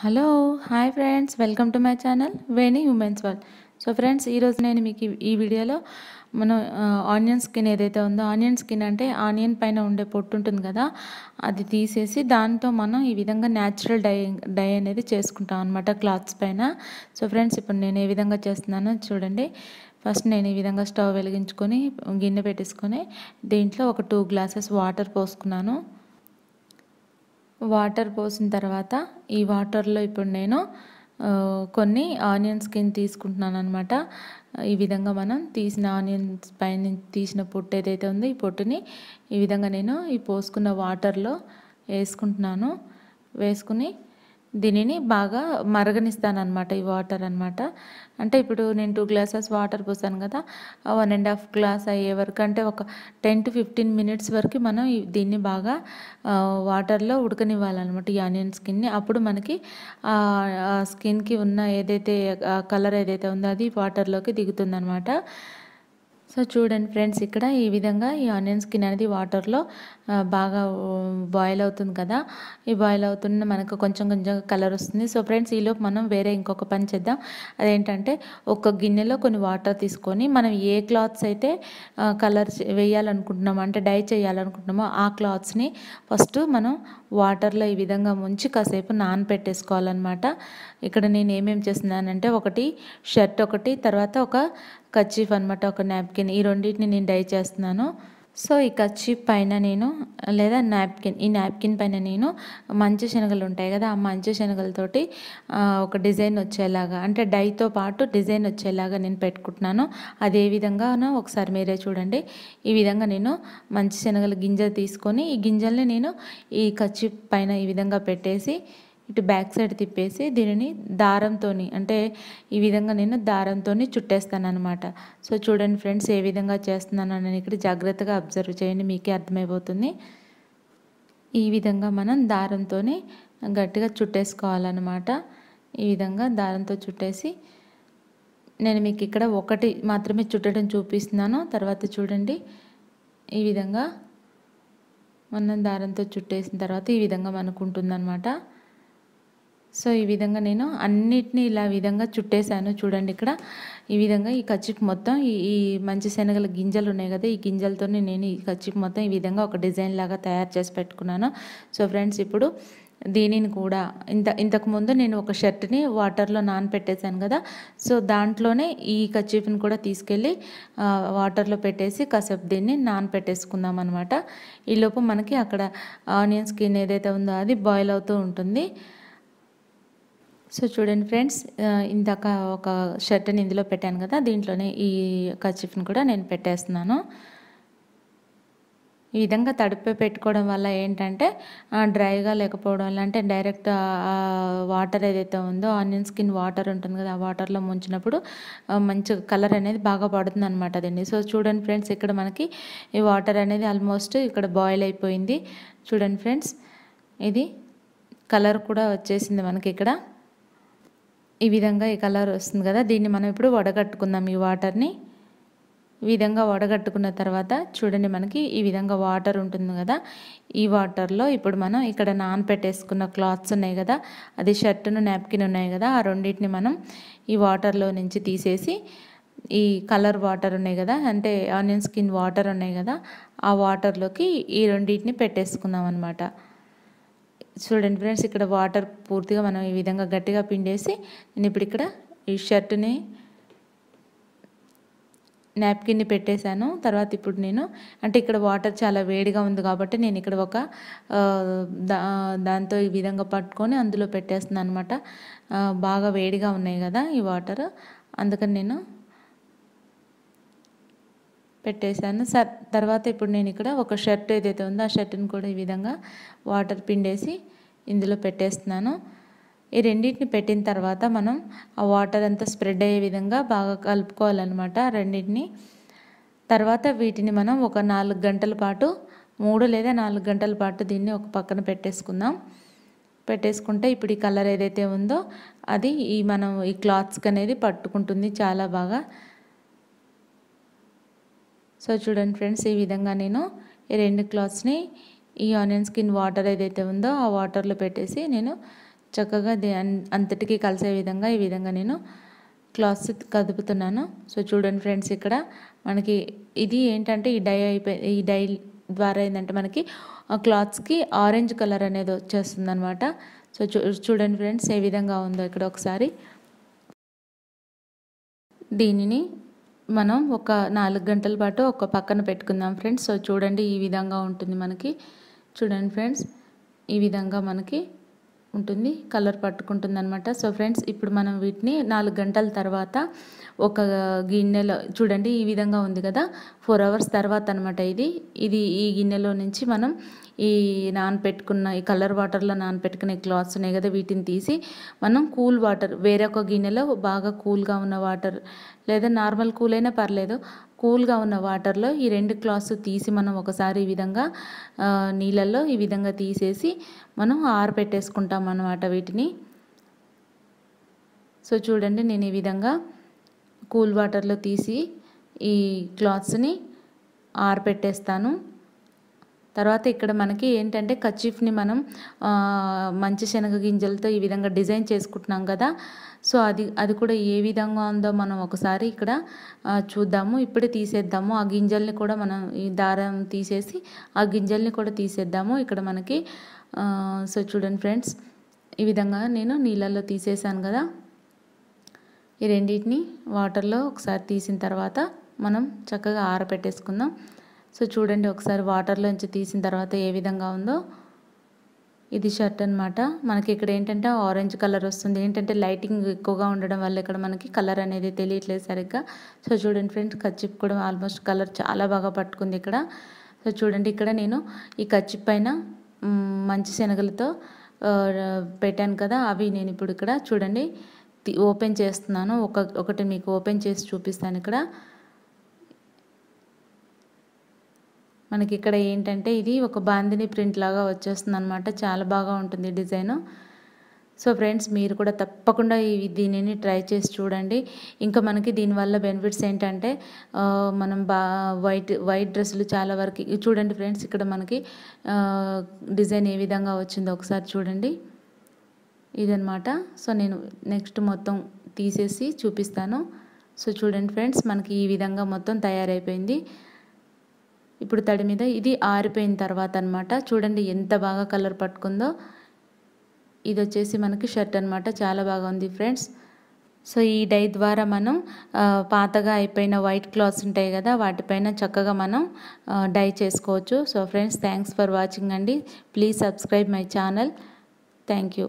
hello hi friends welcome to my channel Veni women's world so friends ఈరోజు నేను మీకు ఈ వీడియోలో మనం ఆనియన్ స్కిన్ ఏదైతే ఉందో ఆనియన్ స్కిన్ అంటే ఆనియన్ పైన ఉండే పొట్టు ఉంటుంది కదా అది తీసేసి దాంతో మనం ఈ విధంగా న్యాచురల్ డై డై అనేది చేసుకుంటాం అనమాట క్లాత్స్ పైన సో ఫ్రెండ్స్ ఇప్పుడు నేను ఏ విధంగా చేస్తున్నానో చూడండి ఫస్ట్ నేను ఈ విధంగా స్టవ్ వెలిగించుకొని గిన్నె పెట్టేసుకొని దీంట్లో ఒక టూ గ్లాసెస్ వాటర్ పోసుకున్నాను వాటర్ పోసిన తర్వాత ఈ వాటర్లో ఇప్పుడు నేను కొన్ని ఆనియన్ స్కిన్ తీసుకుంటున్నాను అనమాట ఈ విధంగా మనం తీసిన ఆనియన్స్ పైన తీసిన పొట్టు ఏదైతే ఉందో ఈ పొట్టుని ఈ విధంగా నేను ఈ పోసుకున్న వాటర్లో వేసుకుంటున్నాను వేసుకుని దీనిని బాగా మరగనిస్తానమాట ఈ వాటర్ అనమాట అంటే ఇప్పుడు నేను టూ గ్లాసెస్ వాటర్ పోసాను కదా వన్ అండ్ హాఫ్ గ్లాస్ అయ్యే వరకు అంటే ఒక టెన్ టు ఫిఫ్టీన్ మినిట్స్ వరకు మనం దీన్ని బాగా వాటర్లో ఉడకనివ్వాలన్నమాట ఈ ఆనియన్ స్కిన్ని అప్పుడు మనకి స్కిన్కి ఉన్న ఏదైతే కలర్ ఏదైతే ఉందో అది వాటర్లోకి దిగుతుందనమాట సో చూడండి ఫ్రెండ్స్ ఇక్కడ ఈ విధంగా ఈ ఆనియన్ స్కిన్ అనేది వాటర్లో బాగా బాయిల్ అవుతుంది కదా ఈ బాయిల్ అవుతున్న మనకు కొంచెం కొంచెం కలర్ వస్తుంది సో ఫ్రెండ్స్ ఈలోపు మనం వేరే ఇంకొక పని చేద్దాం అదేంటంటే ఒక గిన్నెలో కొన్ని వాటర్ తీసుకొని మనం ఏ క్లాత్స్ అయితే కలర్ వేయాలనుకుంటున్నామో అంటే డై చేయాలనుకుంటున్నామో ఆ క్లాత్స్ని ఫస్ట్ మనం వాటర్లో ఈ విధంగా ముంచి కాసేపు నానపెట్టేసుకోవాలన్నమాట ఇక్కడ నేను ఏమేమి చేస్తున్నానంటే ఒకటి షర్ట్ ఒకటి తర్వాత ఒక కర్చీఫ్ అనమాట ఒక నాప్కిన్ ఈ రెండింటిని నేను డై చేస్తున్నాను సో ఈ కర్చీఫ్ పైన నేను లేదా నాప్కిన్ ఈ నాప్కిన్ పైన నేను మంచి శనగలు ఉంటాయి కదా ఆ మంచి శనగలతోటి ఒక డిజైన్ వచ్చేలాగా అంటే డైతో పాటు డిజైన్ వచ్చేలాగా నేను పెట్టుకుంటున్నాను అదే విధంగానో ఒకసారి మీరే చూడండి ఈ విధంగా నేను మంచి శనగలు గింజలు తీసుకొని ఈ గింజల్ని నేను ఈ కర్చీఫ్ పైన ఈ విధంగా పెట్టేసి ఇటు బ్యాక్ సైడ్ తిప్పేసి దీనిని దారంతో అంటే ఈ విధంగా నేను దారంతో చుట్టేస్తాను అనమాట సో చూడండి ఫ్రెండ్స్ ఏ విధంగా చేస్తున్నాను అని ఇక్కడ జాగ్రత్తగా అబ్జర్వ్ చేయండి మీకే అర్థమైపోతుంది ఈ విధంగా మనం దారంతో గట్టిగా చుట్టేసుకోవాలన్నమాట ఈ విధంగా దారంతో చుట్టేసి నేను మీకు ఇక్కడ ఒకటి మాత్రమే చుట్టడం చూపిస్తున్నాను తర్వాత చూడండి ఈ విధంగా మనం దారంతో చుట్టేసిన తర్వాత ఈ విధంగా మనకు ఉంటుందన్నమాట సో ఈ విధంగా నేను అన్నిటినీ ఇలా విధంగా చుట్టేశాను చూడండి ఇక్కడ ఈ విధంగా ఈ కచ్చికి మొత్తం ఈ మంచి శనగల గింజలు ఉన్నాయి కదా ఈ గింజలతో నేను ఈ కచ్చికి మొత్తం ఈ విధంగా ఒక డిజైన్ లాగా తయారు చేసి పెట్టుకున్నాను సో ఫ్రెండ్స్ ఇప్పుడు దీనిని కూడా ఇంత ఇంతకుముందు నేను ఒక షర్ట్ని వాటర్లో నానపెట్టేశాను కదా సో దాంట్లోనే ఈ కచీఫ్ని కూడా తీసుకెళ్ళి వాటర్లో పెట్టేసి కసపు దీన్ని నానపెట్టేసుకుందాం అనమాట ఈలోపు మనకి అక్కడ ఆనియన్ స్కిన్ ఏదైతే ఉందో అది బాయిల్ అవుతూ ఉంటుంది సో చూడండి ఫ్రెండ్స్ ఇందాక ఒక షర్ట్ని ఇందులో పెట్టాను కదా దీంట్లోనే ఈ కచిఫ్ని కూడా నేను పెట్టేస్తున్నాను ఈ విధంగా తడిపే పెట్టుకోవడం వల్ల ఏంటంటే డ్రైగా లేకపోవడం వల్ల అంటే డైరెక్ట్ వాటర్ ఏదైతే ఉందో ఆనియన్ స్కిన్ వాటర్ ఉంటుంది కదా ఆ వాటర్లో ముంచినప్పుడు మంచి కలర్ అనేది బాగా పడుతుంది అనమాట అదండి సో చూడండి ఫ్రెండ్స్ ఇక్కడ మనకి ఈ వాటర్ అనేది ఆల్మోస్ట్ ఇక్కడ బాయిల్ అయిపోయింది చూడండి ఫ్రెండ్స్ ఇది కలర్ కూడా వచ్చేసింది మనకి ఇక్కడ ఈ విధంగా ఈ కలర్ వస్తుంది కదా దీన్ని మనం ఇప్పుడు వడగట్టుకుందాం ఈ వాటర్ని ఈ విధంగా వడగట్టుకున్న తర్వాత చూడండి మనకి ఈ విధంగా వాటర్ ఉంటుంది కదా ఈ వాటర్లో ఇప్పుడు మనం ఇక్కడ నానపెట్టేసుకున్న క్లాత్స్ ఉన్నాయి కదా అది షర్టును నాప్కిన్ ఉన్నాయి కదా ఆ రెండింటిని మనం ఈ వాటర్లో నుంచి తీసేసి ఈ కలర్ వాటర్ ఉన్నాయి కదా అంటే ఆనియన్ స్కిన్ వాటర్ ఉన్నాయి కదా ఆ వాటర్లోకి ఈ రెండింటిని పెట్టేసుకుందాం అనమాట చూడండి ఫ్రెండ్స్ ఇక్కడ వాటర్ పూర్తిగా మనం ఈ విధంగా గట్టిగా పిండేసి నేను ఇప్పుడు ఇక్కడ ఈ షర్ట్ని నాప్కిన్ని పెట్టేశాను తర్వాత ఇప్పుడు నేను అంటే ఇక్కడ వాటర్ చాలా వేడిగా ఉంది కాబట్టి నేను ఇక్కడ ఒక దాంతో ఈ విధంగా పట్టుకొని అందులో పెట్టేస్తున్నాను అనమాట బాగా వేడిగా ఉన్నాయి కదా ఈ వాటర్ అందుకని నేను పెట్టేశాను తర్వాత ఇప్పుడు నేను ఇక్కడ ఒక షర్ట్ ఏదైతే ఉందో ఆ షర్ట్ని కూడా ఈ విధంగా వాటర్ పిండేసి ఇందులో పెట్టేస్తున్నాను ఈ రెండింటిని పెట్టిన తర్వాత మనం ఆ వాటర్ అంతా స్ప్రెడ్ అయ్యే విధంగా బాగా కలుపుకోవాలన్నమాట రెండింటిని తర్వాత వీటిని మనం ఒక నాలుగు గంటల పాటు మూడు లేదా నాలుగు గంటల పాటు దీన్ని ఒక పక్కన పెట్టేసుకుందాం పెట్టేసుకుంటే ఇప్పుడు ఈ కలర్ ఏదైతే ఉందో అది ఈ మనం ఈ క్లాత్స్కి అనేది పట్టుకుంటుంది చాలా బాగా సో చూడండి ఫ్రెండ్స్ ఈ విధంగా నేను ఈ రెండు క్లాత్స్ని ఈ ఆనియన్ స్కిన్ వాటర్ ఏదైతే ఉందో ఆ వాటర్లో పెట్టేసి నేను చక్కగా అంతటికీ కలిసే విధంగా ఈ విధంగా నేను క్లాత్స్ కదుపుతున్నాను సో చూడండి ఫ్రెండ్స్ ఇక్కడ మనకి ఇది ఏంటంటే ఈ డై అయిపోయి ఈ డై ద్వారా ఏంటంటే మనకి ఆ క్లాత్స్కి ఆరెంజ్ కలర్ అనేది వచ్చేస్తుంది అనమాట సో చూడండి ఫ్రెండ్స్ ఏ విధంగా ఉందో ఇక్కడ ఒకసారి దీనిని మనం ఒక నాలుగు గంటల పాటు ఒక పక్కన పెట్టుకుందాం ఫ్రెండ్స్ సో చూడండి ఈ విధంగా ఉంటుంది మనకి చూడండి ఫ్రెండ్స్ ఈ విధంగా మనకి ఉంటుంది కలర్ పట్టుకుంటుంది అనమాట సో ఫ్రెండ్స్ ఇప్పుడు మనం వీటిని నాలుగు గంటల తర్వాత ఒక గిన్నెలో చూడండి ఈ విధంగా ఉంది కదా ఫోర్ అవర్స్ తర్వాత అనమాట ఇది ఇది ఈ గిన్నెలో నుంచి మనం ఈ నానపెట్టుకున్న ఈ కలర్ వాటర్లో నానపెట్టుకునే క్లాత్స్ ఉన్నాయి కదా వీటిని తీసి మనం కూల్ వాటర్ వేరొక గిన్నెలో బాగా కూల్గా ఉన్న వాటర్ లేదా నార్మల్ కూల్ అయినా పర్లేదు కూల్గా ఉన్న వాటర్లో ఈ రెండు క్లాత్స్ తీసి మనం ఒకసారి ఈ విధంగా నీళ్ళల్లో ఈ విధంగా తీసేసి మనం ఆరపెట్టేసుకుంటాం అన్నమాట వీటిని సో చూడండి నేను ఈ విధంగా కూల్ వాటర్లో తీసి ఈ క్లాత్స్ని ఆరపెట్టేస్తాను తర్వాత ఇక్కడ మనకి ఏంటంటే కచ్చిఫ్ని మనం మంచి శనగ గింజలతో ఈ విధంగా డిజైన్ చేసుకుంటున్నాం కదా సో అది అది కూడా ఏ విధంగా ఉందో మనం ఒకసారి ఇక్కడ చూద్దాము ఇప్పుడే తీసేద్దాము ఆ గింజల్ని కూడా మనం ఈ దారం తీసేసి ఆ గింజల్ని కూడా తీసేద్దాము ఇక్కడ మనకి సో చూడండి ఫ్రెండ్స్ ఈ విధంగా నేను నీళ్ళల్లో తీసేసాను కదా ఈ రెండింటిని వాటర్లో ఒకసారి తీసిన తర్వాత మనం చక్కగా ఆరబెట్టేసుకుందాం సో చూడండి ఒకసారి వాటర్లోంచి తీసిన తర్వాత ఏ విధంగా ఉందో ఇది షర్ట్ అనమాట మనకి ఇక్కడ ఏంటంటే ఆరెంజ్ కలర్ వస్తుంది ఏంటంటే లైటింగ్ ఎక్కువగా ఉండడం వల్ల ఇక్కడ మనకి కలర్ అనేది తెలియట్లేదు సరిగ్గా సో చూడండి ఫ్రెండ్స్ కచ్చిప్ కూడా ఆల్మోస్ట్ కలర్ చాలా బాగా పట్టుకుంది ఇక్కడ సో చూడండి ఇక్కడ నేను ఈ కచ్చిప్ పైన మంచి శనగలతో పెట్టాను కదా అవి నేను ఇప్పుడు ఇక్కడ చూడండి ఓపెన్ చేస్తున్నాను ఒక ఒకటి మీకు ఓపెన్ చేసి చూపిస్తాను ఇక్కడ మనకి ఇక్కడ ఏంటంటే ఇది ఒక బాందిని ప్రింట్ లాగా వచ్చేస్తుంది అనమాట చాలా బాగా ఉంటుంది డిజైను సో ఫ్రెండ్స్ మీరు కూడా తప్పకుండా ఇవి దీనిని ట్రై చేసి చూడండి ఇంకా మనకి దీనివల్ల బెనిఫిట్స్ ఏంటంటే మనం బా వైట్ వైట్ డ్రెస్సులు చాలా వరకు చూడండి ఫ్రెండ్స్ ఇక్కడ మనకి డిజైన్ ఏ విధంగా వచ్చిందో ఒకసారి చూడండి ఇదనమాట సో నేను నెక్స్ట్ మొత్తం తీసేసి చూపిస్తాను సో చూడండి ఫ్రెండ్స్ మనకి ఈ విధంగా మొత్తం తయారైపోయింది ఇప్పుడు తడి మీద ఇది ఆరిపోయిన తర్వాత అనమాట చూడండి ఎంత బాగా కలర్ పట్టుకుందో ఇది వచ్చేసి మనకి షర్ట్ అనమాట చాలా బాగా ఉంది ఫ్రెండ్స్ సో ఈ డై ద్వారా మనం పాతగా అయిపోయిన వైట్ క్లాత్స్ ఉంటాయి కదా వాటిపైన చక్కగా మనం డై చేసుకోవచ్చు so friends thanks for watching అండి please subscribe my channel thank you